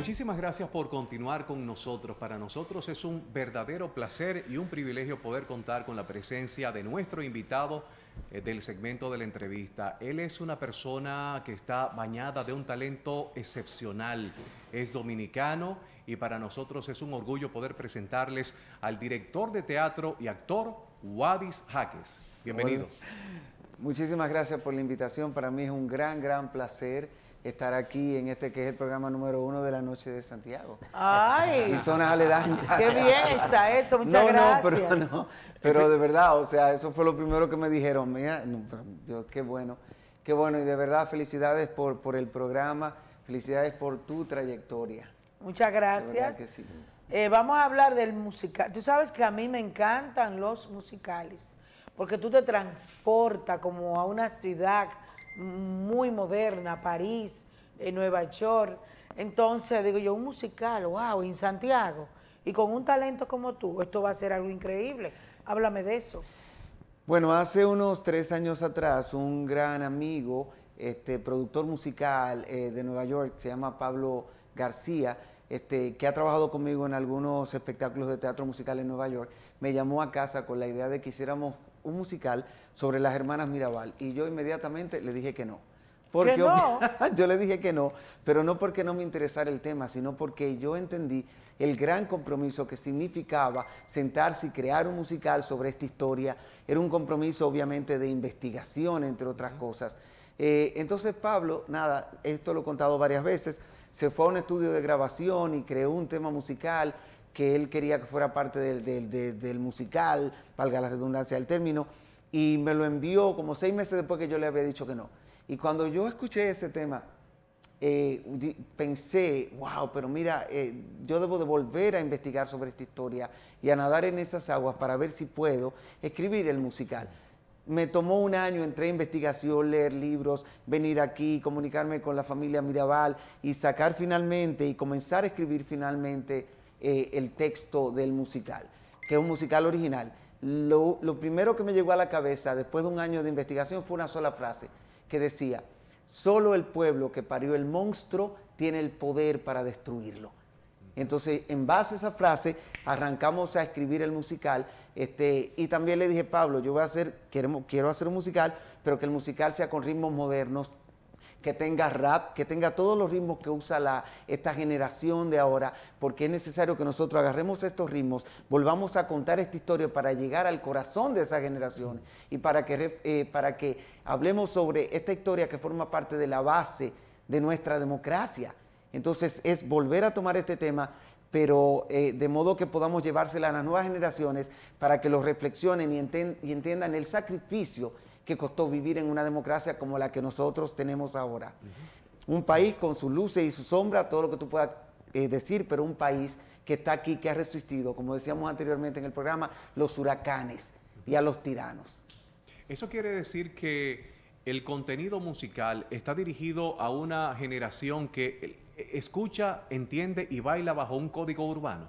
Muchísimas gracias por continuar con nosotros. Para nosotros es un verdadero placer y un privilegio poder contar con la presencia de nuestro invitado eh, del segmento de la entrevista. Él es una persona que está bañada de un talento excepcional. Es dominicano y para nosotros es un orgullo poder presentarles al director de teatro y actor Wadis Jaques. Bienvenido. Muchísimas gracias por la invitación. Para mí es un gran, gran placer estar aquí en este que es el programa número uno de la noche de Santiago. ¡Ay! Y zonas aledañas. ¡Qué bien está eso! Muchas gracias. No, pero, no, pero de verdad, o sea, eso fue lo primero que me dijeron. Mira, qué bueno, qué bueno. Y de verdad, felicidades por, por el programa, felicidades por tu trayectoria. Muchas gracias. Eh, vamos a hablar del musical. Tú sabes que a mí me encantan los musicales, porque tú te transportas como a una ciudad, muy moderna, París, eh, Nueva York. Entonces, digo yo, un musical, wow, en Santiago. Y con un talento como tú, esto va a ser algo increíble. Háblame de eso. Bueno, hace unos tres años atrás, un gran amigo, este, productor musical eh, de Nueva York, se llama Pablo García, este, que ha trabajado conmigo en algunos espectáculos de teatro musical en Nueva York, me llamó a casa con la idea de que hiciéramos un musical sobre las hermanas Mirabal y yo inmediatamente le dije que no. Porque yo le dije que no, pero no porque no me interesara el tema, sino porque yo entendí el gran compromiso que significaba sentarse y crear un musical sobre esta historia. Era un compromiso obviamente de investigación, entre otras cosas. Eh, entonces Pablo, nada, esto lo he contado varias veces, se fue a un estudio de grabación y creó un tema musical que él quería que fuera parte del, musical, valga la redundancia del término, y me lo envió como seis meses después que yo le había dicho que no. Y cuando yo escuché ese tema, eh, pensé, wow, pero mira, eh, yo debo de volver a investigar sobre esta historia y a nadar en esas aguas para ver si puedo escribir el musical. Me tomó un año a investigación, leer libros, venir aquí, comunicarme con la familia Mirabal y sacar finalmente y comenzar a escribir finalmente eh, el texto del musical, que es un musical original. Lo, primero que me llegó a la cabeza después de un año de investigación fue una sola frase que decía, solo el pueblo que parió el monstruo tiene el poder para destruirlo. Entonces, en base a esa frase, arrancamos a escribir el musical. Este, y también le dije, Pablo, yo voy a hacer, quiero hacer un musical, pero que el musical sea con ritmos modernos, que tenga rap, que tenga todos los ritmos que usa esta generación de ahora, porque es necesario que nosotros agarremos estos ritmos, volvamos a contar esta historia para llegar al corazón de esa generación y para que, eh, que hablemos sobre esta historia que forma parte de la base de nuestra democracia. Entonces es volver a tomar este tema pero eh, de modo que podamos llevársela a las nuevas generaciones para que los reflexionen y entiendan el sacrificio que costó vivir en una democracia como la que nosotros tenemos ahora. Un país con sus luces y su sombra, todo lo que tú puedas eh, decir, pero un país que está aquí, que ha resistido, como decíamos anteriormente en el programa, los huracanes y a los tiranos. Eso quiere decir que el contenido musical está dirigido a una generación que eh, escucha, entiende y baila bajo un código urbano.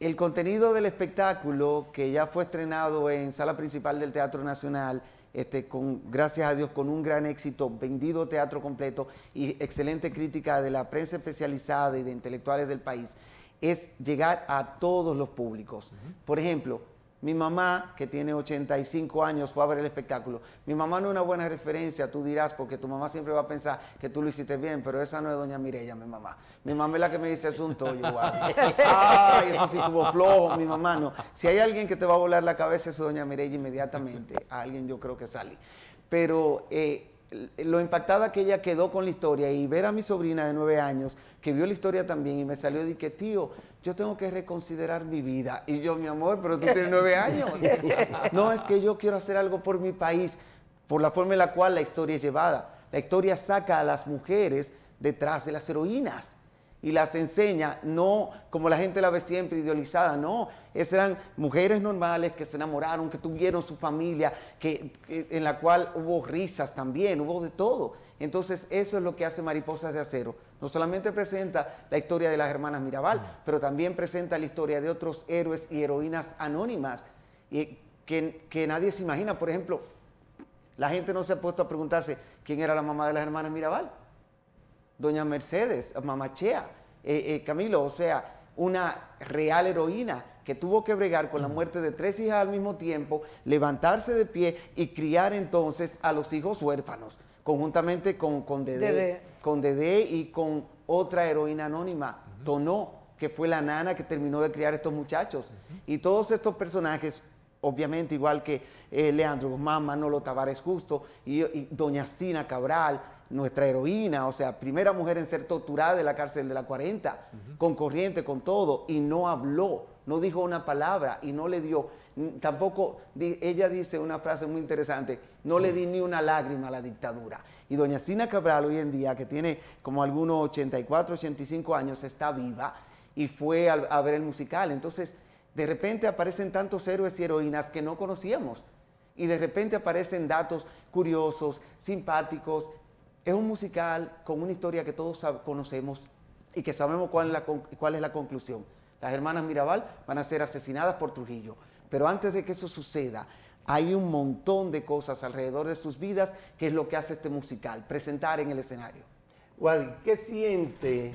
El contenido del espectáculo que ya fue estrenado en sala principal del Teatro Nacional, este, con, gracias a Dios, con un gran éxito, vendido teatro completo y excelente crítica de la prensa especializada y de intelectuales del país, es llegar a todos los públicos. Por ejemplo, mi mamá, que tiene 85 años, fue a ver el espectáculo. Mi mamá no es una buena referencia, tú dirás, porque tu mamá siempre va a pensar que tú lo hiciste bien, pero esa no es doña Mireya, mi mamá. Mi mamá es la que me dice, es un Ay, eso sí tuvo flojo, mi mamá no. Si hay alguien que te va a volar la cabeza, es doña Mireya inmediatamente. A alguien yo creo que sale. Pero eh, lo impactada que ella quedó con la historia y ver a mi sobrina de nueve años, que vio la historia también y me salió de que, tío, yo tengo que reconsiderar mi vida. Y yo, mi amor, pero tú tienes nueve años. No, es que yo quiero hacer algo por mi país, por la forma en la cual la historia es llevada. La historia saca a las mujeres detrás de las heroínas y las enseña, no como la gente la ve siempre idealizada, no, esas eran mujeres normales que se enamoraron, que tuvieron su familia, que, en la cual hubo risas también, hubo de todo. Entonces, eso es lo que hace Mariposas de Acero. No solamente presenta la historia de las hermanas Mirabal, pero también presenta la historia de otros héroes y heroínas anónimas que, nadie se imagina. Por ejemplo, la gente no se ha puesto a preguntarse quién era la mamá de las hermanas Mirabal. Doña Mercedes, Mamachea, eh, eh, Camilo, o sea, una real heroína que tuvo que bregar con la muerte de tres hijas al mismo tiempo, levantarse de pie y criar entonces a los hijos huérfanos conjuntamente con, con Dede, con Dede y con otra heroína anónima, Tonó, que fue la nana que terminó de criar estos muchachos. Y todos estos personajes, obviamente, igual que eh, Leandro Guzmán, Manolo Tavares Justo y, Doña Cina Cabral, nuestra heroína, o sea, primera mujer en ser torturada de la cárcel de la 40, con corriente, con todo, y no habló, no dijo una palabra y no le dio Mm, tampoco, ella dice una frase muy interesante, no le di mm. ni una lágrima a la dictadura. Y doña Sina Cabral hoy en día, que tiene como algunos 84, 85 años, está viva y fue a, ver el musical. Entonces, de repente aparecen tantos héroes y heroínas que no conocíamos. Y de repente aparecen datos curiosos, simpáticos. Es un musical con una historia que todos conocemos y que sabemos cuál es la conclusión. Las hermanas Mirabal van a ser asesinadas por Trujillo. Pero antes de que eso suceda, hay un montón de cosas alrededor de sus vidas que es lo que hace este musical, presentar en el escenario. Wally, ¿qué siente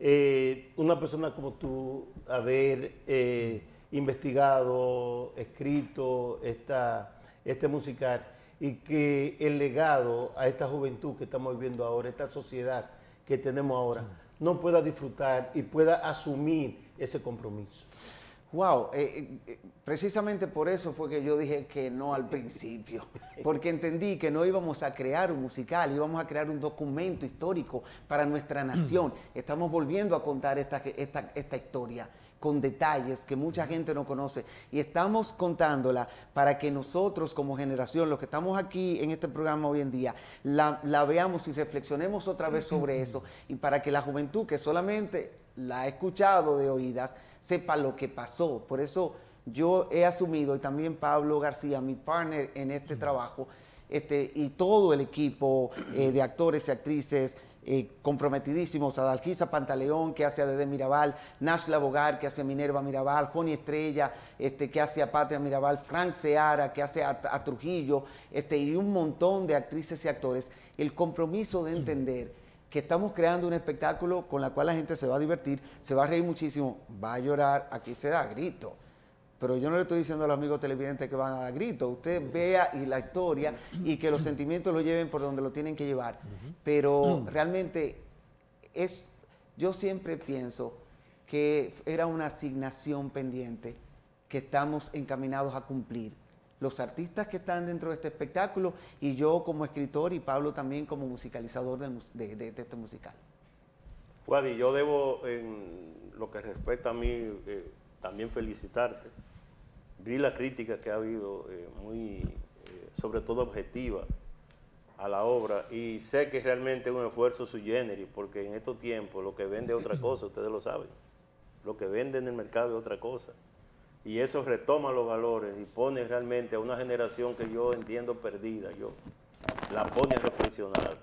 eh, una persona como tú haber eh, investigado, escrito esta, este musical y que el legado a esta juventud que estamos viviendo ahora, esta sociedad que tenemos ahora, no pueda disfrutar y pueda asumir ese compromiso? Wow, eh, eh, eh, precisamente por eso fue que yo dije que no al principio, porque entendí que no íbamos a crear un musical, íbamos a crear un documento histórico para nuestra nación. Estamos volviendo a contar esta, historia con detalles que mucha gente no conoce. Y estamos contándola para que nosotros como generación, los que estamos aquí en este programa hoy en día, la veamos y reflexionemos otra vez sobre eso. Y para que la juventud que solamente la ha escuchado de oídas, sepa lo que pasó. Por eso yo he asumido, y también Pablo García, mi partner en este trabajo, este, y todo el equipo eh, de actores y actrices eh, comprometidísimos, Adalgisa Pantaleón, que hace a Dede Mirabal, Nash Bogar, que hace a Minerva Mirabal, Joni Estrella, este, que hace a Patria Mirabal, Frank Seara, que hace a, Trujillo, este, y un montón de actrices y actores, el compromiso de entender que estamos creando un espectáculo con la cual la gente se va a divertir, se va a reír muchísimo, va a llorar, aquí se da grito. Pero yo no le estoy diciendo a los amigos televidentes que van a dar grito. Usted vea y la historia y que los sentimientos lo lleven por donde lo tienen que llevar. Pero mm. realmente es, yo siempre pienso que era una asignación pendiente que estamos encaminados a cumplir los artistas que están dentro de este espectáculo y yo como escritor y Pablo también como musicalizador de, este musical. y yo debo, en lo que respecta a mí, eh, también felicitarte. Vi la crítica que ha habido, eh, muy, eh, sobre todo objetiva, a la obra y sé que realmente es un esfuerzo su generis, porque en estos tiempos lo que vende es otra cosa, ustedes lo saben. Lo que vende en el mercado es otra cosa y eso retoma los valores y pone realmente a una generación que yo entiendo perdida, yo la pone a reflexionar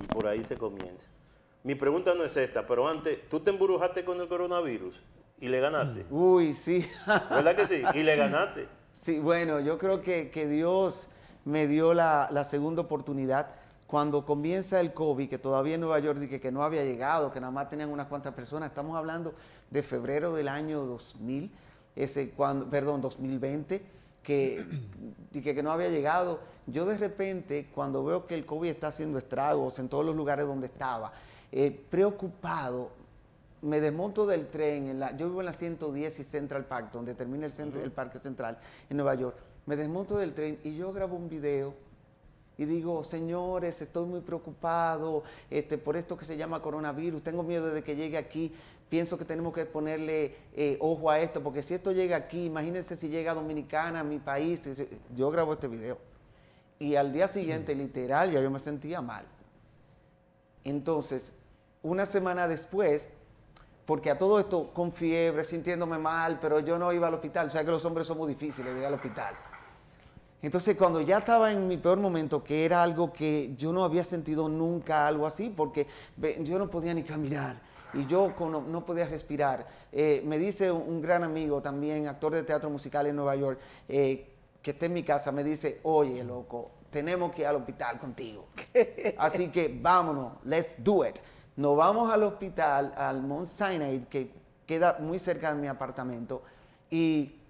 y por ahí se comienza. Mi pregunta no es esta, pero antes, ¿tú te emburujaste con el coronavirus y le ganaste? Uy, sí. ¿Verdad que sí? Y le ganaste. Sí, bueno, yo creo que, Dios me dio la, segunda oportunidad. Cuando comienza el COVID, que todavía en Nueva York dije que, que no había llegado, que nada más tenían unas cuantas personas, estamos hablando de febrero del año 2000, ese cuando, perdón, 2020, que, que, no había llegado. Yo de repente, cuando veo que el COVID está haciendo estragos en todos los lugares donde estaba, eh, preocupado, me desmonto del tren, yo vivo en la 110 y Central Park, donde termina el, centro, Parque Central en Nueva York, me desmonto del tren y yo grabo un video y digo, señores, estoy muy preocupado este, por esto que se llama coronavirus, tengo miedo de que llegue aquí, pienso que tenemos que ponerle eh, ojo a esto, porque si esto llega aquí, imagínense si llega a Dominicana, a mi país, yo grabo este video. Y al día siguiente, mm. literal, ya yo me sentía mal. Entonces, una semana después, porque a todo esto con fiebre, sintiéndome mal, pero yo no iba al hospital, o sea que los hombres son muy difíciles de ir al hospital. Entonces, cuando ya estaba en mi peor momento, que era algo que yo no había sentido nunca, algo así, porque yo no podía ni caminar, y yo no podía respirar. Eh, me dice un gran amigo también, actor de teatro musical en Nueva York, eh, que está en mi casa, me dice, oye, loco, tenemos que ir al hospital contigo. Así que vámonos, let's do it. Nos vamos al hospital, al Mount Sinai, que queda muy cerca de mi apartamento, y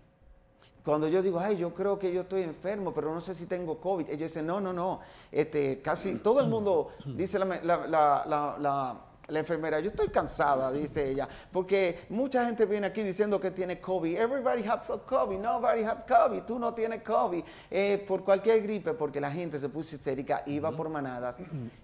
cuando yo digo, ay, yo creo que yo estoy enfermo, pero no sé si tengo COVID, ellos dicen, no, no, no, este, casi todo el mundo dice la la enfermera, yo estoy cansada, dice ella, porque mucha gente viene aquí diciendo que tiene COVID. Everybody has COVID, nobody has COVID, tú no tienes COVID. Eh, por cualquier gripe, porque la gente se puso histérica, iba por manadas.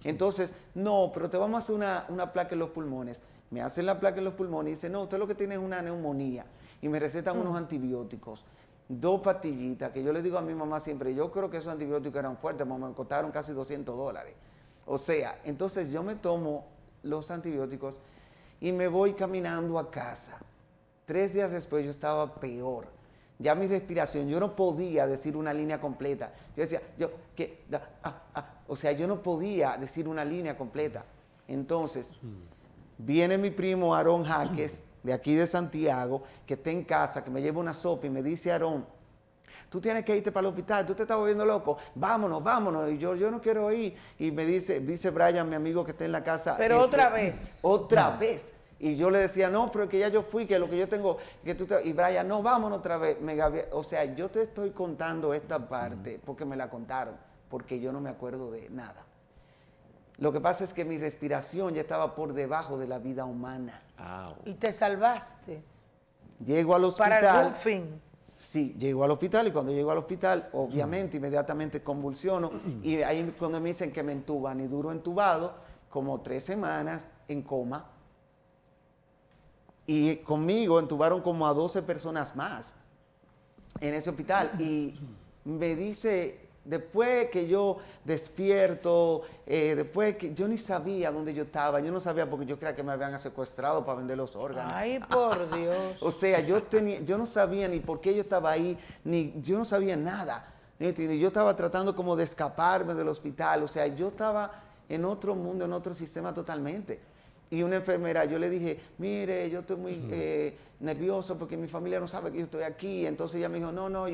Entonces, no, pero te vamos a hacer una, placa en los pulmones. Me hacen la placa en los pulmones y dicen, no, usted lo que tiene es una neumonía. Y me recetan unos mm. antibióticos dos pastillitas, que yo le digo a mi mamá siempre, yo creo que esos antibióticos eran fuertes, me costaron casi 200 dólares. O sea, entonces yo me tomo los antibióticos y me voy caminando a casa. Tres días después yo estaba peor. Ya mi respiración, yo no podía decir una línea completa. Yo decía, yo, que, ah, ah. o sea, yo no podía decir una línea completa. Entonces, viene mi primo Aarón Jaques, de aquí de Santiago, que está en casa, que me lleva una sopa y me dice, Aarón, Tú tienes que irte para el hospital, tú te estás volviendo loco. Vámonos, vámonos. Y yo, yo no quiero ir. Y me dice, dice Brian, mi amigo que está en la casa. Pero eh, otra eh, vez. Otra vez. Y yo le decía, no, pero que ya yo fui, que lo que yo tengo, que tú te... Y Brian, no, vámonos otra vez. o sea, yo te estoy contando esta parte porque me la contaron, porque yo no me acuerdo de nada. Lo que pasa es que mi respiración ya estaba por debajo de la vida humana. Y te salvaste. Llego al hospital. Para el fin. Sí, llego al hospital y cuando llego al hospital, obviamente, inmediatamente convulsiono y ahí cuando me dicen que me entuban y duro entubado, como tres semanas en coma. Y conmigo entubaron como a 12 personas más en ese hospital y me dice Después que yo despierto, eh, después que yo ni sabía dónde yo estaba, yo no sabía porque yo creía que me habían secuestrado para vender los órganos. Ay, por Dios. o sea, yo tenía, yo no sabía ni por qué yo estaba ahí, ni yo no sabía nada. Yo estaba tratando como de escaparme del hospital, o sea, yo estaba en otro mundo, en otro sistema totalmente. Y una enfermera, yo le dije, mire, yo estoy muy eh, nervioso porque mi familia no sabe que yo estoy aquí. Entonces ella me dijo, no, no,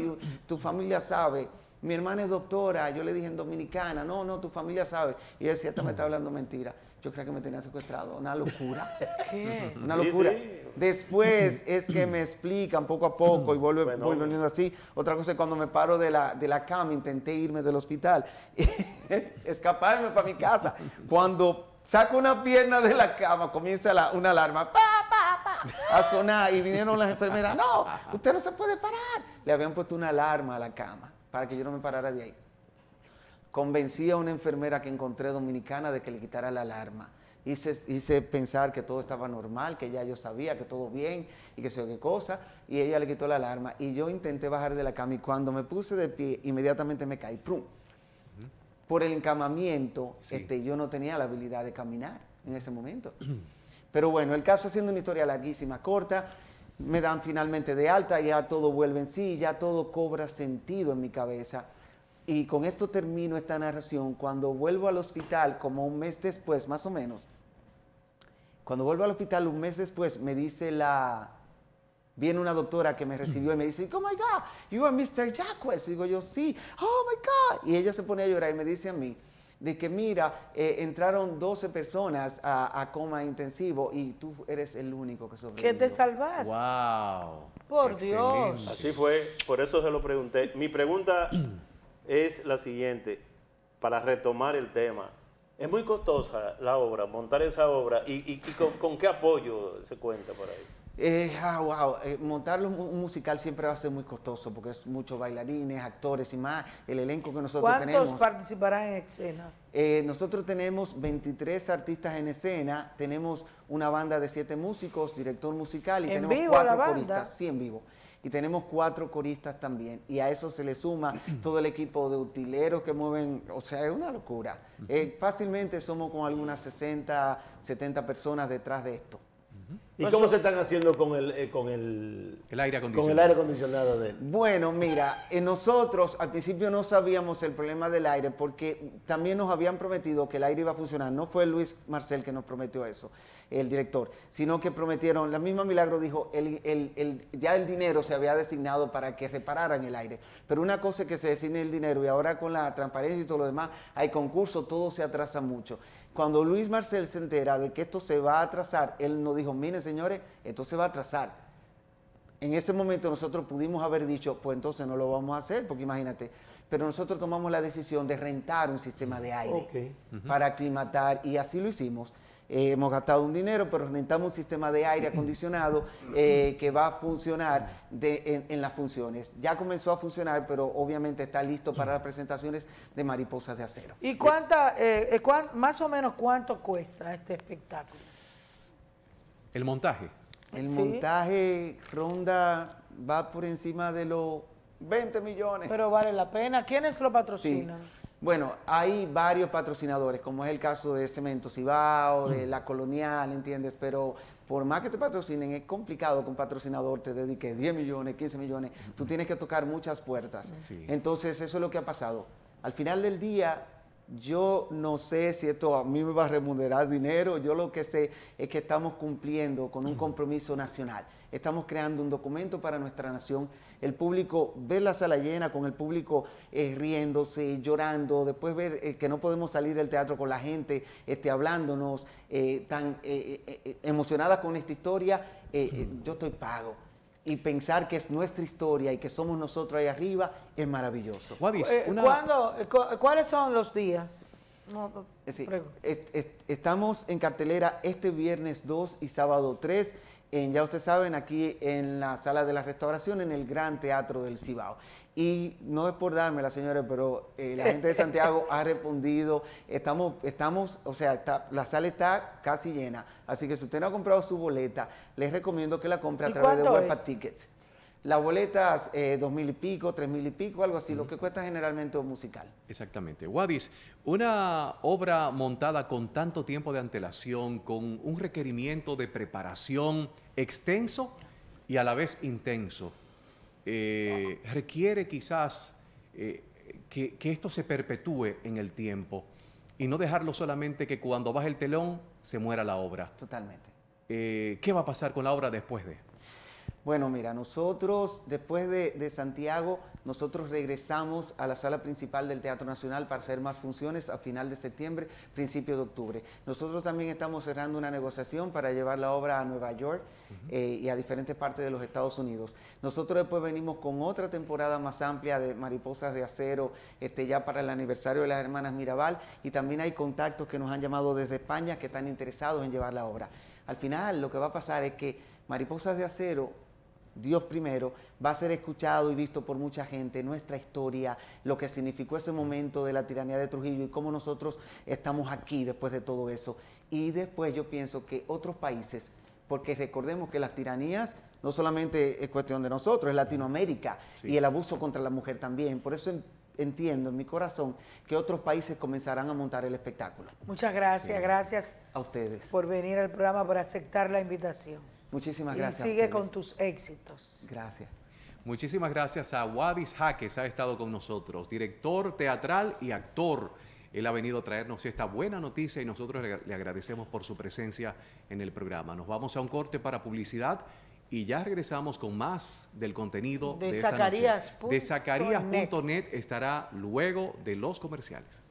tu familia sabe mi hermana es doctora, yo le dije en dominicana, no, no, tu familia sabe. Y ella decía, esta me está hablando mentira. Yo creo que me tenía secuestrado, una locura. Una locura. Después es que me explican poco a poco y vuelve, así. Otra cosa es cuando me paro de la, de la cama, intenté irme del hospital, escaparme para mi casa. Cuando saco una pierna de la cama, comienza una alarma ¡pa, pa, pa! a sonar y vinieron las enfermeras, no, usted no se puede parar. Le habían puesto una alarma a la cama para que yo no me parara de ahí. Convencí a una enfermera que encontré dominicana de que le quitara la alarma. Hice, pensar que todo estaba normal, que ya yo sabía, que todo bien y que sé qué cosa, y ella le quitó la alarma. Y yo intenté bajar de la cama y cuando me puse de pie, inmediatamente me caí. ¡Prum! Por el encamamiento, este, yo no tenía la habilidad de caminar en ese momento. Pero bueno, el caso haciendo una historia larguísima, corta, me dan finalmente de alta, ya todo vuelve en sí, ya todo cobra sentido en mi cabeza. Y con esto termino esta narración. Cuando vuelvo al hospital, como un mes después, más o menos, cuando vuelvo al hospital un mes después, me dice la... Viene una doctora que me recibió y me dice, oh my God, you are Mr. Jacques. Y digo yo, sí, oh my God. Y ella se pone a llorar y me dice a mí, de que mira, eh, entraron 12 personas a, coma intensivo y tú eres el único que sobrevivió. ¿Qué te salvaste? ¡Wow! Por Dios. Así fue, por eso se lo pregunté. Mi pregunta es la siguiente, para retomar el tema. Es muy costosa la obra, montar esa obra. ¿Y, con, qué apoyo se cuenta por ahí. Es, ah, wow. Eh, montar un musical siempre va a ser muy costoso porque es muchos bailarines, actores y más. El elenco que nosotros tenemos. ¿Cuántos participarán en escena? Eh, nosotros tenemos 23 artistas en escena, tenemos una banda de 7 músicos, director musical y tenemos 4 coristas. Sí, en vivo y tenemos cuatro coristas también. Y a eso se le suma todo el equipo de utileros que mueven, o sea, es una locura. Eh, fácilmente somos con algunas 60, 70 personas detrás de esto. ¿Y pues cómo se están haciendo con el, eh, con el, aire acondicionado. con el aire acondicionado de Bueno, mira, eh, nosotros al principio no sabíamos el problema del aire porque también nos habían prometido que el aire iba a funcionar. No fue Luis Marcel que nos prometió eso, el director, sino que prometieron, la misma Milagro dijo, ya el dinero se había designado para que repararan el aire. Pero una cosa es que se designe el dinero y ahora con la transparencia y todo lo demás, hay concurso, todo se atrasa mucho. Cuando Luis Marcel se entera de que esto se va a atrasar, él nos dijo, miren señores, esto se va a atrasar. En ese momento nosotros pudimos haber dicho, pues entonces no lo vamos a hacer, porque imagínate, pero nosotros tomamos la decisión de rentar un sistema de aire para aclimatar y así lo hicimos. Eh, hemos gastado un dinero, pero rentamos un sistema de aire acondicionado eh, que va a funcionar en, las funciones. Ya comenzó a funcionar, pero obviamente está listo para las presentaciones de mariposas de acero. ¿Y cuánta, eh, más o menos cuánto cuesta este espectáculo? El montaje. El montaje ronda, va por encima de los 20 millones. Pero vale la pena. ¿Quiénes lo patrocinan? Bueno, hay varios patrocinadores, como es el caso de Cemento Cibao, de mm. La Colonial, ¿entiendes? Pero por más que te patrocinen, es complicado que un patrocinador te dedique 10 millones, 15 millones. Tú tienes que tocar muchas puertas. Entonces, eso es lo que ha pasado. Al final del día, yo no sé si esto a mí me va a remunerar dinero. Yo lo que sé es que estamos cumpliendo con un compromiso nacional. Estamos creando un documento para nuestra nación el público, ver la sala llena con el público eh, riéndose, llorando, después ver eh, que no podemos salir del teatro con la gente este, hablándonos, eh, tan emocionada con esta historia, yo estoy pago. Y pensar que es nuestra historia y que somos nosotros ahí arriba es maravilloso. ¿Cuáles son los días? estamos en cartelera este viernes 2 y sábado 3 ya ustedes saben, aquí en la sala de la restauración, en el Gran Teatro del Cibao. Y no es por darme dármela, señores, pero eh, la gente de Santiago ha respondido. Estamos, estamos o sea, la sala está casi llena. Así que si usted no ha comprado su boleta, les recomiendo que la compre a través de Webpack Tickets. Las boletas, eh, dos mil y pico, tres mil y pico, algo así, lo que cuesta generalmente un musical. Exactamente. Wadis, una obra montada con tanto tiempo de antelación, con un requerimiento de preparación extenso y a la vez intenso, eh, requiere quizás eh, que, esto se perpetúe en el tiempo y no dejarlo solamente que cuando baje el telón se muera la obra. Totalmente. ¿Qué va a pasar con la obra después de? Bueno, mira, nosotros después de, Santiago, nosotros regresamos a la sala principal del Teatro Nacional para hacer más funciones a final de septiembre, principio de octubre. Nosotros también estamos cerrando una negociación para llevar la obra a Nueva York eh, y a diferentes partes de los Estados Unidos. Nosotros después venimos con otra temporada más amplia de Mariposas de Acero, este, ya para el aniversario de las hermanas Mirabal, y también hay contactos que nos han llamado desde España que están interesados en llevar la obra. Al final lo que va a pasar es que Mariposas de Acero Dios primero, va a ser escuchado y visto por mucha gente, nuestra historia, lo que significó ese momento de la tiranía de Trujillo y cómo nosotros estamos aquí después de todo eso. Y después yo pienso que otros países, porque recordemos que las tiranías no solamente es cuestión de nosotros, es Latinoamérica y el abuso contra la mujer también. Por eso entiendo en mi corazón que otros países comenzarán a montar el espectáculo. Muchas gracias, gracias a ustedes por venir al programa, por aceptar la invitación. Muchísimas gracias. sigue con tus éxitos. Gracias. Muchísimas gracias a Wadis Jaques, ha estado con nosotros, director teatral y actor. Él ha venido a traernos esta buena noticia y nosotros le agradecemos por su presencia en el programa. Nos vamos a un corte para publicidad y ya regresamos con más del contenido de, de Esta noche. De Zacarías.net estará luego de los comerciales.